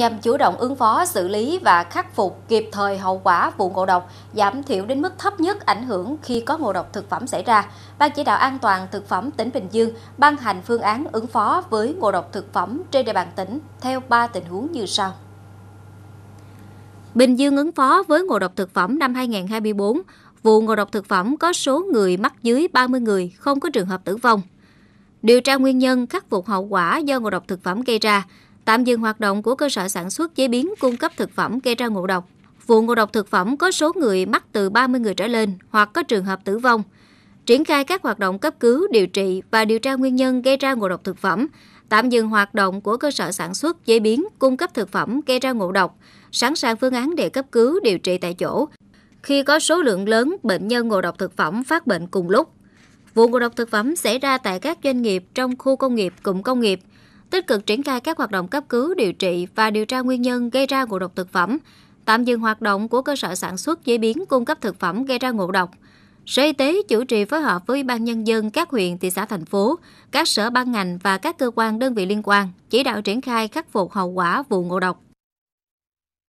nhằm chủ động ứng phó, xử lý và khắc phục kịp thời hậu quả vụ ngộ độc, giảm thiểu đến mức thấp nhất ảnh hưởng khi có ngộ độc thực phẩm xảy ra. Ban chỉ đạo an toàn thực phẩm tỉnh Bình Dương ban hành phương án ứng phó với ngộ độc thực phẩm trên địa bàn tỉnh theo 3 tình huống như sau. Bình Dương ứng phó với ngộ độc thực phẩm năm 2024, vụ ngộ độc thực phẩm có số người mắc dưới 30 người, không có trường hợp tử vong. Điều tra nguyên nhân khắc phục hậu quả do ngộ độc thực phẩm gây ra, tạm dừng hoạt động của cơ sở sản xuất chế biến cung cấp thực phẩm gây ra ngộ độc. Vụ ngộ độc thực phẩm có số người mắc từ 30 người trở lên hoặc có trường hợp tử vong. Triển khai các hoạt động cấp cứu, điều trị và điều tra nguyên nhân gây ra ngộ độc thực phẩm, tạm dừng hoạt động của cơ sở sản xuất chế biến cung cấp thực phẩm gây ra ngộ độc, sẵn sàng phương án để cấp cứu điều trị tại chỗ khi có số lượng lớn bệnh nhân ngộ độc thực phẩm phát bệnh cùng lúc. Vụ ngộ độc thực phẩm xảy ra tại các doanh nghiệp trong khu công nghiệp, cụm công nghiệp – tích cực triển khai các hoạt động cấp cứu, điều trị và điều tra nguyên nhân gây ra ngộ độc thực phẩm, tạm dừng hoạt động của cơ sở sản xuất, chế biến, cung cấp thực phẩm gây ra ngộ độc. Sở Y tế chủ trì phối hợp với Ban Nhân dân các huyện, thị xã, thành phố, các sở ban ngành và các cơ quan đơn vị liên quan chỉ đạo triển khai khắc phục hậu quả vụ ngộ độc